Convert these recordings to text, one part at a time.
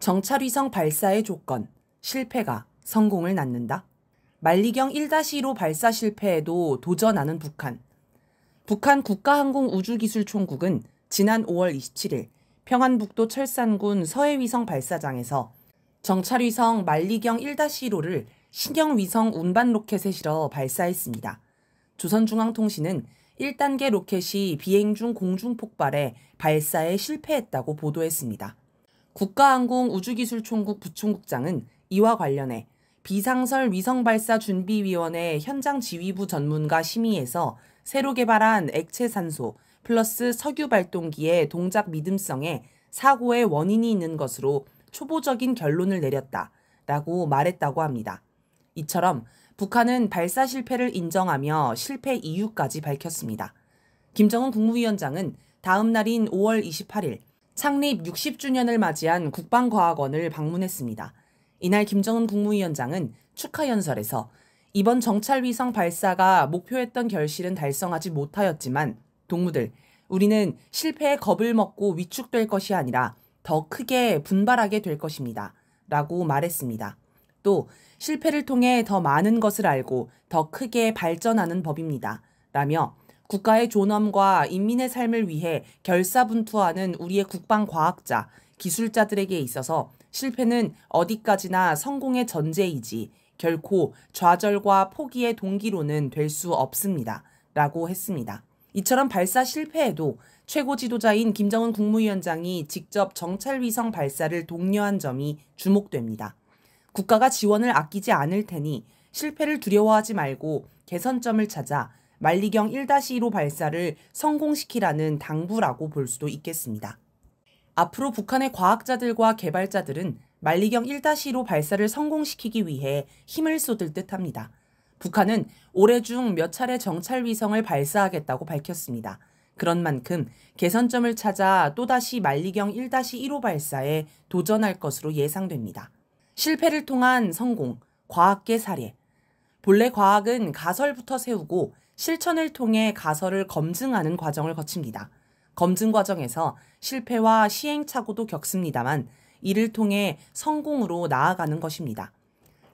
정찰위성 발사의 조건, 실패가 성공을 낳는다. 만리경1-15 발사 실패에도 도전하는 북한. 북한 국가항공우주기술총국은 지난 5월 27일 평안북도 철산군 서해위성 발사장에서 정찰위성 만리경1 1호를 신형위성 운반 로켓에 실어 발사했습니다. 조선중앙통신은 1단계 로켓이 비행 중 공중 폭발해 발사에 실패했다고 보도했습니다. 국가항공 우주기술총국 부총국장은 이와 관련해 비상설 위성발사 준비위원회 현장 지휘부 전문가 심의에서 새로 개발한 액체산소 플러스 석유발동기의 동작 믿음성에 사고의 원인이 있는 것으로 초보적인 결론을 내렸다. 라고 말했다고 합니다. 이처럼 북한은 발사 실패를 인정하며 실패 이유까지 밝혔습니다. 김정은 국무위원장은 다음 날인 5월 28일 창립 60주년을 맞이한 국방과학원을 방문했습니다. 이날 김정은 국무위원장은 축하 연설에서 이번 정찰위성 발사가 목표했던 결실은 달성하지 못하였지만 동무들, 우리는 실패에 겁을 먹고 위축될 것이 아니라 더 크게 분발하게 될 것입니다. 라고 말했습니다. 또 실패를 통해 더 많은 것을 알고 더 크게 발전하는 법입니다. 라며 국가의 존엄과 인민의 삶을 위해 결사분투하는 우리의 국방 과학자, 기술자들에게 있어서 실패는 어디까지나 성공의 전제이지 결코 좌절과 포기의 동기로는 될 수 없습니다. 라고 했습니다. 이처럼 발사 실패에도 최고 지도자인 김정은 국무위원장이 직접 정찰위성 발사를 독려한 점이 주목됩니다. 국가가 지원을 아끼지 않을 테니 실패를 두려워하지 말고 개선점을 찾아 만리경 1-15 발사를 성공시키라는 당부라고 볼 수도 있겠습니다. 앞으로 북한의 과학자들과 개발자들은 만리경 1-15 발사를 성공시키기 위해 힘을 쏟을 듯 합니다. 북한은 올해 중 몇 차례 정찰 위성을 발사하겠다고 밝혔습니다. 그런 만큼 개선점을 찾아 또다시 만리경 1-15 발사에 도전할 것으로 예상됩니다. 실패를 통한 성공, 과학계 사례. 본래 과학은 가설부터 세우고 실천을 통해 가설을 검증하는 과정을 거칩니다. 검증 과정에서 실패와 시행착오도 겪습니다만 이를 통해 성공으로 나아가는 것입니다.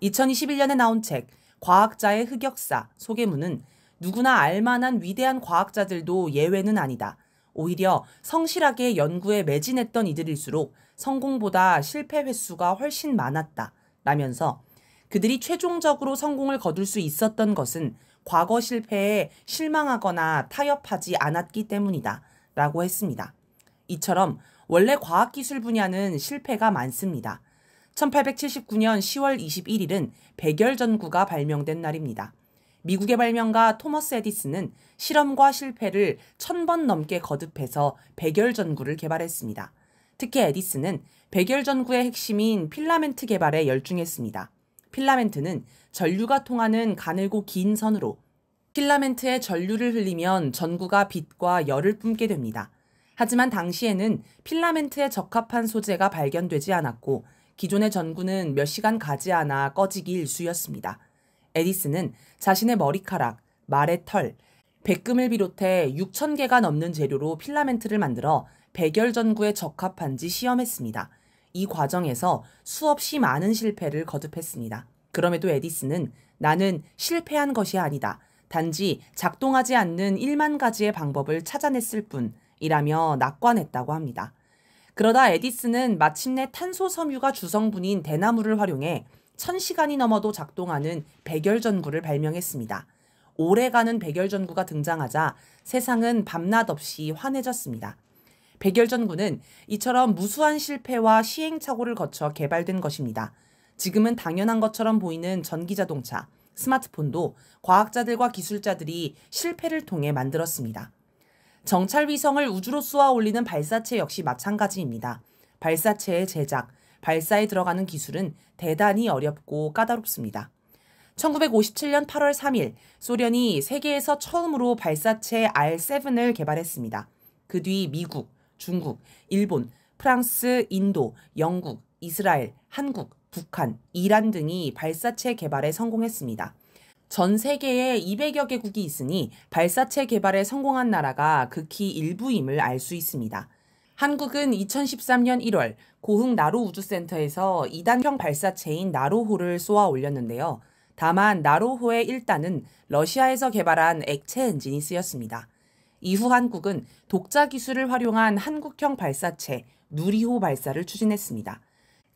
2021년에 나온 책 과학자의 흑역사 소개문은 누구나 알만한 위대한 과학자들도 예외는 아니다. 오히려 성실하게 연구에 매진했던 이들일수록 성공보다 실패 횟수가 훨씬 많았다. 라면서 그들이 최종적으로 성공을 거둘 수 있었던 것은 과거 실패에 실망하거나 타협하지 않았기 때문이다. 라고 했습니다. 이처럼 원래 과학기술 분야는 실패가 많습니다. 1879년 10월 21일은 백열 전구가 발명된 날입니다. 미국의 발명가 토머스 에디슨은 실험과 실패를 천 번 넘게 거듭해서 백열 전구를 개발했습니다. 특히 에디슨은 백열 전구의 핵심인 필라멘트 개발에 열중했습니다. 필라멘트는 전류가 통하는 가늘고 긴 선으로 필라멘트에 전류를 흘리면 전구가 빛과 열을 뿜게 됩니다. 하지만 당시에는 필라멘트에 적합한 소재가 발견되지 않았고 기존의 전구는 몇 시간 가지 않아 꺼지기 일쑤였습니다. 에디슨은 자신의 머리카락, 말의 털, 백금을 비롯해 6,000개가 넘는 재료로 필라멘트를 만들어 백열 전구에 적합한지 시험했습니다. 이 과정에서 수없이 많은 실패를 거듭했습니다. 그럼에도 에디슨은 나는 실패한 것이 아니다. 단지 작동하지 않는 1만 가지의 방법을 찾아냈을 뿐이라며 낙관했다고 합니다. 그러다 에디슨은 마침내 탄소 섬유가 주성분인 대나무를 활용해 1000시간이 넘어도 작동하는 백열전구를 발명했습니다. 오래가는 백열전구가 등장하자 세상은 밤낮 없이 환해졌습니다. 백열전구는 이처럼 무수한 실패와 시행착오를 거쳐 개발된 것입니다. 지금은 당연한 것처럼 보이는 전기자동차, 스마트폰도 과학자들과 기술자들이 실패를 통해 만들었습니다. 정찰 위성을 우주로 쏘아 올리는 발사체 역시 마찬가지입니다. 발사체의 제작, 발사에 들어가는 기술은 대단히 어렵고 까다롭습니다. 1957년 8월 3일 소련이 세계에서 처음으로 발사체 R7을 개발했습니다. 그 뒤 미국, 중국, 일본, 프랑스, 인도, 영국, 이스라엘, 한국, 북한, 이란 등이 발사체 개발에 성공했습니다. 전 세계에 200여 개국이 있으니 발사체 개발에 성공한 나라가 극히 일부임을 알 수 있습니다. 한국은 2013년 1월 고흥 나로 우주센터에서 2단형 발사체인 나로호를 쏘아 올렸는데요. 다만 나로호의 1단은 러시아에서 개발한 액체 엔진이 쓰였습니다. 이후 한국은 독자 기술을 활용한 한국형 발사체 누리호 발사를 추진했습니다.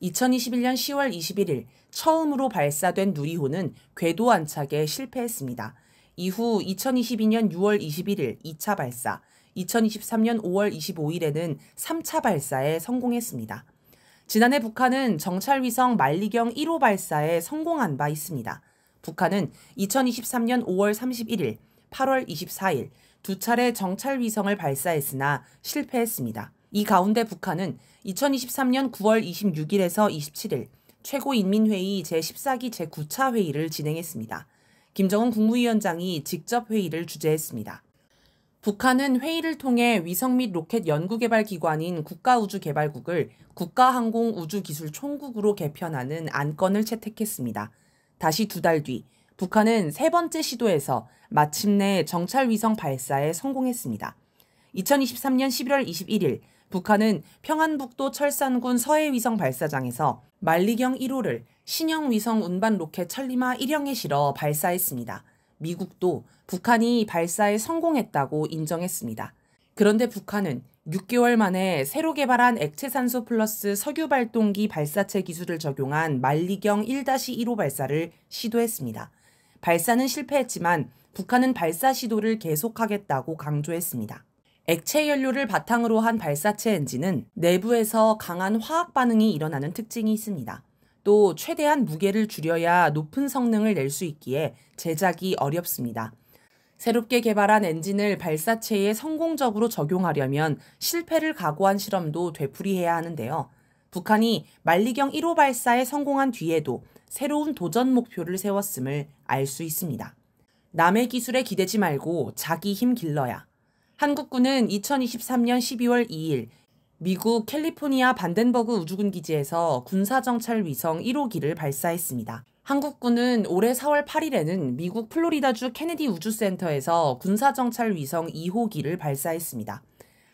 2021년 10월 21일 처음으로 발사된 누리호는 궤도 안착에 실패했습니다. 이후 2022년 6월 21일 2차 발사, 2023년 5월 25일에는 3차 발사에 성공했습니다. 지난해 북한은 정찰위성 만리경 1호 발사에 성공한 바 있습니다. 북한은 2023년 5월 31일, 8월 24일, 두 차례 정찰 위성을 발사했으나 실패했습니다. 이 가운데 북한은 2023년 9월 26일에서 27일 최고인민회의 제14기 제9차 회의를 진행했습니다. 김정은 국무위원장이 직접 회의를 주재했습니다. 북한은 회의를 통해 위성 및 로켓 연구개발기관인 국가우주개발국을 국가항공우주기술총국으로 개편하는 안건을 채택했습니다. 다시 두달뒤 북한은 세 번째 시도에서 마침내 정찰위성 발사에 성공했습니다. 2023년 11월 21일 북한은 평안북도 철산군 서해위성 발사장에서 만리경 1호를 신형위성 운반 로켓 천리마 1형에 실어 발사했습니다. 미국도 북한이 발사에 성공했다고 인정했습니다. 그런데 북한은 6개월 만에 새로 개발한 액체산소 플러스 석유발동기 발사체 기술을 적용한 만리경 1-1호 발사를 시도했습니다. 발사는 실패했지만 북한은 발사 시도를 계속하겠다고 강조했습니다. 액체 연료를 바탕으로 한 발사체 엔진은 내부에서 강한 화학 반응이 일어나는 특징이 있습니다. 또 최대한 무게를 줄여야 높은 성능을 낼 수 있기에 제작이 어렵습니다. 새롭게 개발한 엔진을 발사체에 성공적으로 적용하려면 실패를 각오한 실험도 되풀이해야 하는데요. 북한이 만리경 1호 발사에 성공한 뒤에도 새로운 도전 목표를 세웠음을 알수 있습니다. 남의 기술에 기대지 말고 자기 힘 길러야. 한국군은 2023년 12월 2일 미국 캘리포니아 반덴버그 우주군 기지에서 군사정찰 위성 1호기를 발사했습니다. 한국군은 올해 4월 8일에는 미국 플로리다주 케네디 우주센터에서 군사정찰 위성 2호기를 발사했습니다.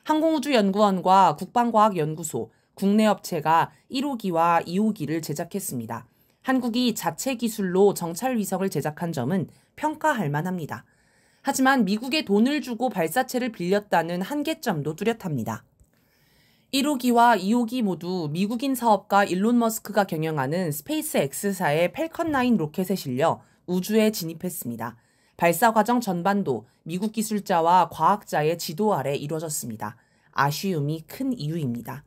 항공우주연구원과 국방과학연구소, 국내 업체가 1호기와 2호기를 제작했습니다. 한국이 자체 기술로 정찰 위성을 제작한 점은 평가할 만합니다. 하지만 미국에 돈을 주고 발사체를 빌렸다는 한계점도 뚜렷합니다. 1호기와 2호기 모두 미국인 사업가 일론 머스크가 경영하는 스페이스X사의 펠컨9 로켓에 실려 우주에 진입했습니다. 발사 과정 전반도 미국 기술자와 과학자의 지도 아래 이루어졌습니다 아쉬움이 큰 이유입니다.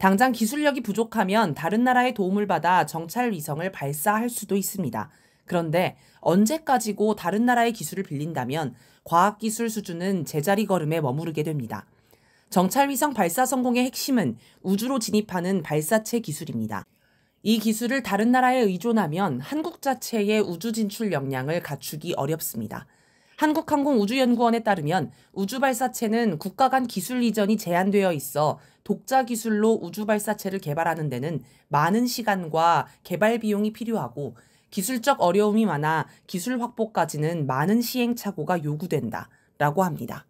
당장 기술력이 부족하면 다른 나라의 도움을 받아 정찰 위성을 발사할 수도 있습니다. 그런데 언제까지고 다른 나라의 기술을 빌린다면 과학기술 수준은 제자리 걸음에 머무르게 됩니다. 정찰위성 발사 성공의 핵심은 우주로 진입하는 발사체 기술입니다. 이 기술을 다른 나라에 의존하면 한국 자체의 우주 진출 역량을 갖추기 어렵습니다. 한국항공우주연구원에 따르면 우주발사체는 국가 간 기술 이전이 제한되어 있어 독자 기술로 우주발사체를 개발하는 데는 많은 시간과 개발 비용이 필요하고 기술적 어려움이 많아 기술 확보까지는 많은 시행착오가 요구된다. 라고 합니다.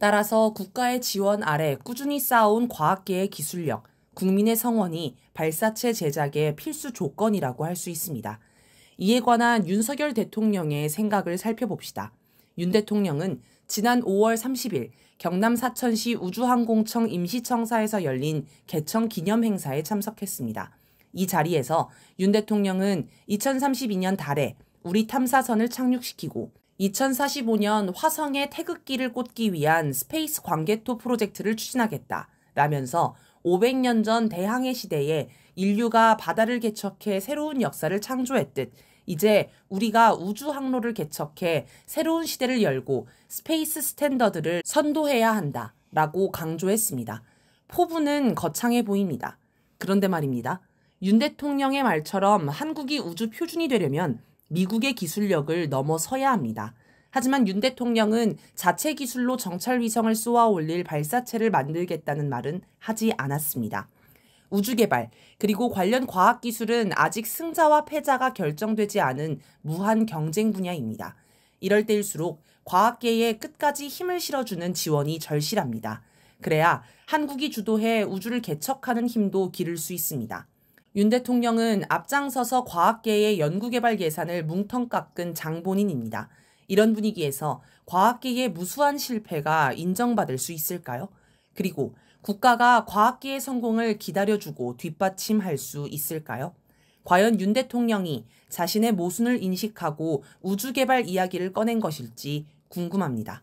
따라서 국가의 지원 아래 꾸준히 쌓아온 과학계의 기술력, 국민의 성원이 발사체 제작의 필수 조건이라고 할 수 있습니다. 이에 관한 윤석열 대통령의 생각을 살펴봅시다. 윤 대통령은 지난 5월 30일 경남 사천시 우주항공청 임시청사에서 열린 개청 기념 행사에 참석했습니다. 이 자리에서 윤 대통령은 2032년 달에 우리 탐사선을 착륙시키고 2045년 화성에 태극기를 꽂기 위한 스페이스 광개토 프로젝트를 추진하겠다. 라면서 500년 전 대항해 시대에 인류가 바다를 개척해 새로운 역사를 창조했듯 이제 우리가 우주 항로를 개척해 새로운 시대를 열고 스페이스 스탠더드를 선도해야 한다. 라고 강조했습니다. 포부는 거창해 보입니다. 그런데 말입니다. 윤 대통령의 말처럼 한국이 우주 표준이 되려면 미국의 기술력을 넘어서야 합니다. 하지만 윤 대통령은 자체 기술로 정찰 위성을 쏘아 올릴 발사체를 만들겠다는 말은 하지 않았습니다. 우주개발, 그리고 관련 과학기술은 아직 승자와 패자가 결정되지 않은 무한 경쟁 분야입니다. 이럴 때일수록 과학계에 끝까지 힘을 실어주는 지원이 절실합니다. 그래야 한국이 주도해 우주를 개척하는 힘도 기를 수 있습니다. 윤 대통령은 앞장서서 과학계의 연구개발 계산을 뭉텅 깎은 장본인입니다. 이런 분위기에서 과학계의 무수한 실패가 인정받을 수 있을까요? 그리고 국가가 과학기의 성공을 기다려주고 뒷받침할 수 있을까요? 과연 윤 대통령이 자신의 모순을 인식하고 우주개발 이야기를 꺼낸 것일지 궁금합니다.